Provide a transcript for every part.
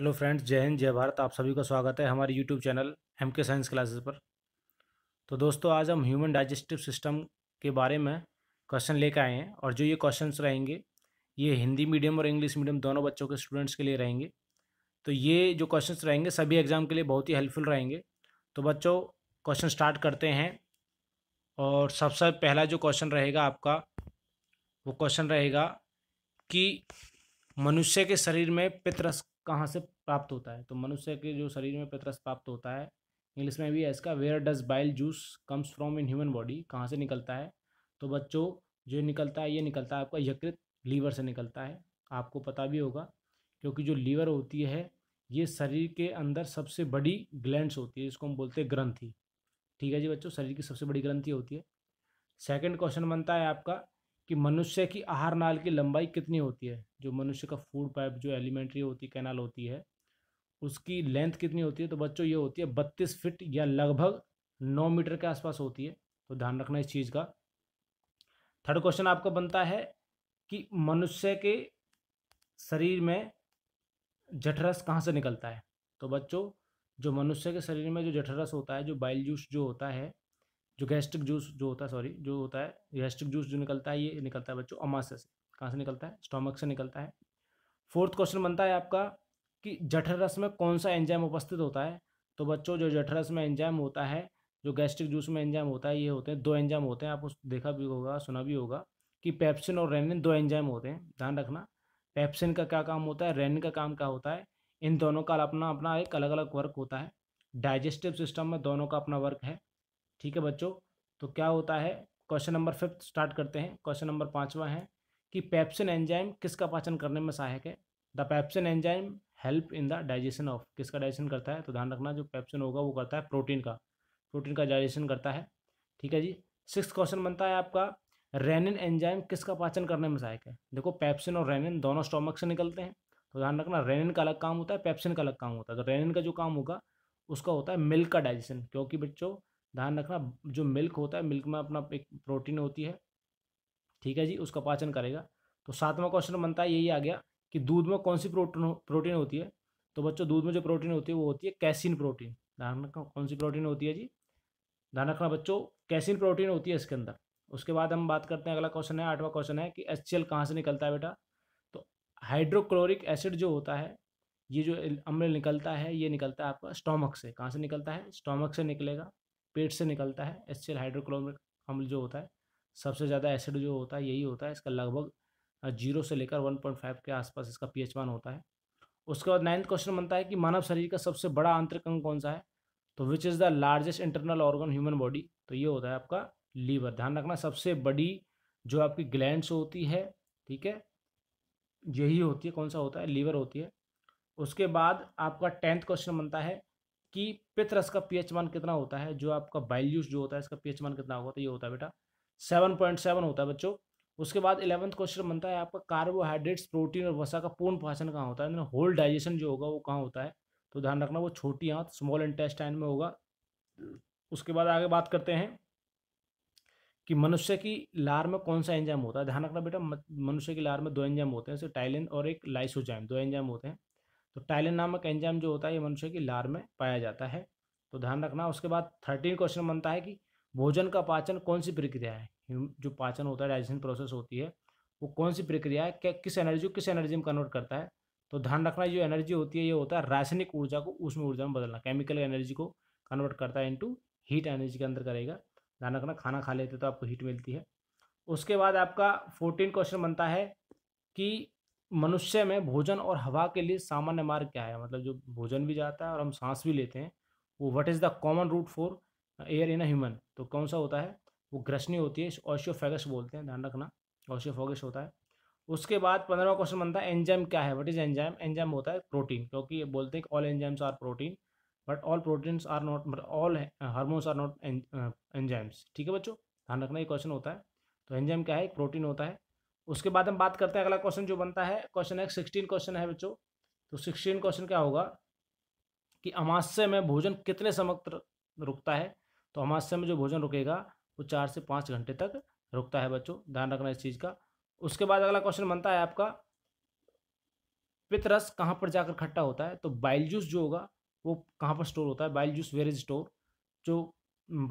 hello friends जय हिंद जय भारत आप सभी का स्वागत है हमारे YouTube channel M K science classes पर तो दोस्तों आज हम ह्यूमन डाइजेस्टिव सिस्टम के बारे में क्वेश्चन लेकर आए हैं और जो ये क्वेश्चंस रहेंगे ये हिंदी मीडियम और इंग्लिश मीडियम दोनों बच्चों के स्टूडेंट्स के लिए रहेंगे तो ये जो क्वेश्चन रहेंगे सभी एग्ज़ाम के लिए बहुत ही हेल्पफुल रहेंगे तो बच्चों क्वेश्चन स्टार्ट करते हैं और सबसे पहला जो क्वेश्चन रहेगा आपका वो क्वेश्चन रहेगा कि मनुष्य के शरीर में पितरस कहाँ से प्राप्त होता है तो मनुष्य के जो शरीर में पितरस प्राप्त होता है इंग्लिश में भी है इसका where does bile juice comes from in human body कहाँ से निकलता है तो बच्चों जो निकलता है ये निकलता है आपका यकृत लीवर से निकलता है आपको पता भी होगा क्योंकि जो लीवर होती है ये शरीर के अंदर सबसे बड़ी ग्लैंड्स होती है जिसको हम बोलते हैं ग्रंथी ठीक है जी बच्चों शरीर की सबसे बड़ी ग्रंथी होती है सेकंड क्वेश्चन बनता है आपका कि मनुष्य की आहार नाल की लंबाई कितनी होती है जो मनुष्य का फूड पाइप जो एलिमेंट्री होती है कैनाल होती है उसकी लेंथ कितनी होती है तो बच्चों ये होती है बत्तीस फिट या लगभग नौ मीटर के आसपास होती है तो ध्यान रखना इस चीज़ का थर्ड क्वेश्चन आपका बनता है कि मनुष्य के शरीर में जठरस कहाँ से निकलता है तो बच्चों जो मनुष्य के शरीर में जो जठरस होता है जो बाइल जूस जो होता है जो गैस्ट्रिक जूस जो होता है सॉरी जो होता है गैस्ट्रिक जूस जो निकलता है ये निकलता है बच्चों अमाशय से कहाँ से निकलता है स्टोमक से निकलता है फोर्थ क्वेश्चन बनता है आपका कि जठर रस में कौन सा एंजाइम उपस्थित होता है तो बच्चों जो जठर रस में एंजाइम होता है जो गैस्ट्रिक जूस में एंजाइम होता है ये होते हैं दो एंजाइम होते हैं आपको देखा भी होगा सुना भी होगा कि पैप्सिन और रेनिन दो एंजाइम होते हैं ध्यान रखना पैप्सिन का क्या काम होता है रेनिन का काम क्या होता है इन दोनों का अपना अपना एक अलग अलग वर्क होता है डाइजेस्टिव सिस्टम में दोनों का अपना वर्क है ठीक है बच्चों तो क्या होता है क्वेश्चन नंबर फिफ्थ स्टार्ट करते हैं क्वेश्चन नंबर पाँचवा है कि पैप्सिन एंजाइम किसका पाचन करने में सहायक है the pepsin enzyme help in the digestion of किसका डाइजेशन करता है तो ध्यान रखना जो पैप्सिन होगा वो करता है प्रोटीन का प्रोटीन का डाइजेशन करता है ठीक है जी सिक्स क्वेश्चन बनता है आपका रेनिन एंजाइम किसका पाचन करने में सहायक है देखो पैप्सिन और रेनिन दोनों स्टोमक से निकलते हैं तो ध्यान रखना रेनिन का अलग काम होता है पैप्सिन का अलग काम होता है तो रेनिन का जो काम होगा उसका होता है मिल्क का डाइजेशन क्योंकि बच्चों ध्यान रखना जो मिल्क होता है मिल्क में अपना एक प्रोटीन होती है ठीक है जी उसका पाचन करेगा तो सातवां क्वेश्चन बनता है यही आ गया कि दूध में कौन सी प्रोटीन हो, प्रोटीन होती है तो बच्चों दूध में जो प्रोटीन होती है वो होती है कैसिन प्रोटीन ध्यान रखना कौन सी प्रोटीन होती है जी ध्यान रखना बच्चों कैसिन प्रोटीन होती है इसके अंदर उसके बाद हम बात करते हैं अगला क्वेश्चन है आठवां क्वेश्चन है कि एच कहाँ से निकलता है बेटा तो हाइड्रोक्लोरिक एसिड जो होता है ये जो अम्ल निकलता है ये निकलता है आपका स्टोमक से कहाँ से निकलता है स्टोमक से निकलेगा पेट से निकलता है एसिल हाइड्रोक्लोरिक अम्ल जो होता है सबसे ज़्यादा एसिड जो होता है यही होता है इसका लगभग जीरो से लेकर वन पॉइंट फाइव के आसपास इसका पी एच मान होता है उसके बाद नाइन्थ क्वेश्चन बनता है कि मानव शरीर का सबसे बड़ा आंतरिक अंग कौन सा है तो which is the largest internal organ human body तो ये होता है आपका लीवर ध्यान रखना सबसे बड़ी जो आपकी ग्लैंड्स होती है ठीक है यही होती है कौन सा होता है लीवर होती है उसके बाद आपका टेंथ क्वेश्चन बनता है कि पितरस का पीएच मान कितना होता है जो आपका बाइल्यूस जो होता है इसका पीएच मान कितना होता है तो ये होता है बेटा सेवन पॉइंट सेवन होता है बच्चों उसके बाद इलेवंथ क्वेश्चन बनता है आपका कार्बोहाइड्रेट्स प्रोटीन और वसा का पूर्ण पाचन कहाँ होता है होल डाइजेशन जो होगा वो कहाँ होता है तो ध्यान रखना वो छोटी हाथ स्मॉल इंटेस्टाइन में होगा उसके बाद आगे बात करते हैं कि मनुष्य की लार में कौन सा एंजाम होता है ध्यान रखना बेटा मनुष्य की लार में दो एंजाम होते हैं टाइलिन और एक लाइसोजाइम दो एंजाम होते हैं तो टाइलिन नामक एंजाइम जो होता है ये मनुष्य की लार में पाया जाता है तो ध्यान रखना उसके बाद थर्टीन क्वेश्चन बनता है कि भोजन का पाचन कौन सी प्रक्रिया है जो पाचन होता है डाइजेशन प्रोसेस होती है वो कौन सी प्रक्रिया है क्या किस एनर्जी को किस एनर्जी में कन्वर्ट करता है तो ध्यान रखना जो एनर्जी होती है ये होता है रासायनिक ऊर्जा को उसमें ऊर्जा में बदलना केमिकल एनर्जी को कन्वर्ट करता है इंटू हीट एनर्जी के अंदर करेगा ध्यान रखना खाना खा लेते तो आपको हीट मिलती है उसके बाद आपका फोर्टीन क्वेश्चन बनता है कि मनुष्य में भोजन और हवा के लिए सामान्य मार्ग क्या है मतलब जो भोजन भी जाता है और हम सांस भी लेते हैं वो what is the common route for air in a human तो कौन सा होता है वो ग्रसनी होती है ऑशियोफेगस बोलते हैं ध्यान रखना ऑशियोफेगस होता है उसके बाद पंद्रवा क्वेश्चन बनता है एंजाइम क्या है व्हाट इज़ एंजाइम एंजाइम होता है प्रोटीन क्योंकि ये बोलते हैं कि all enzymes are protein but all proteins are not all hormones are not enzymes ठीक है बच्चों ध्यान रखना ये क्वेश्चन होता है तो एंजाइम क्या है प्रोटीन होता है उसके बाद हम बात करते हैं अगला क्वेश्चन जो बनता है क्वेश्चन है सिक्सटीन क्वेश्चन है बच्चों तो सिक्सटीन क्वेश्चन क्या होगा कि अमाश्य में भोजन कितने समय तक रुकता है तो अमाश्य में जो भोजन रुकेगा वो चार से पाँच घंटे तक रुकता है बच्चों ध्यान रखना इस चीज़ का उसके बाद अगला क्वेश्चन बनता है आपका पितरस कहाँ पर जाकर खट्टा होता है तो बाइल जूस जो होगा वो कहाँ पर स्टोर होता है bile juice where is store जो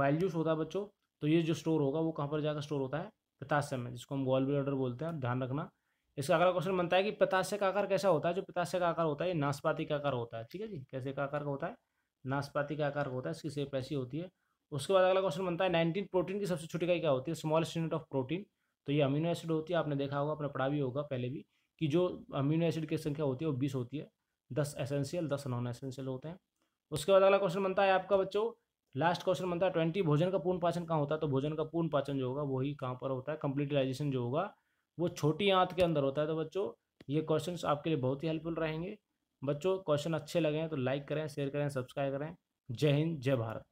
बाइल जूस होता है बच्चों तो ये जो स्टोर होगा वो कहाँ पर जाकर स्टोर होता है पिताशय में जिसको हम गोल ब्लडर बोलते हैं ध्यान रखना इसका अगला क्वेश्चन बनता है कि पिताशय का आकार कैसा होता है जो पिताशय का आकार होता है ये नाशपाती का आकार होता है ठीक है जी कैसे का आकार का होता है नाशपाती का आकार होता है इसकी सेप ऐसी होती है उसके बाद अगला क्वेश्चन बनता है नाइनटीन प्रोटीन की सबसे छोटी इकाई क्या होती है स्मॉलेस्ट यूनिट ऑफ प्रोटीन तो ये अमीनो एसिड होती है आपने देखा होगा आपने पढ़ा भी होगा पहले भी कि जो अमीनो एसिड की संख्या होती है वो बीस होती है दस एसेंशियल दस नॉन एसेंशियल होते हैं उसके बाद अगला क्वेश्चन बनता है आपका बच्चों लास्ट क्वेश्चन बनता है ट्वेंटी भोजन का पूर्ण पाचन कहाँ होता है तो भोजन का पूर्ण पाचन जो होगा वही कहाँ पर होता है कंप्लीटलाइजेशन जो होगा वो छोटी आंत के अंदर होता है तो बच्चों ये क्वेश्चन आपके लिए बहुत ही हेल्पफुल रहेंगे बच्चों क्वेश्चन अच्छे लगे हैं तो लाइक करें शेयर करें सब्सक्राइब करें जय हिंद जय भारत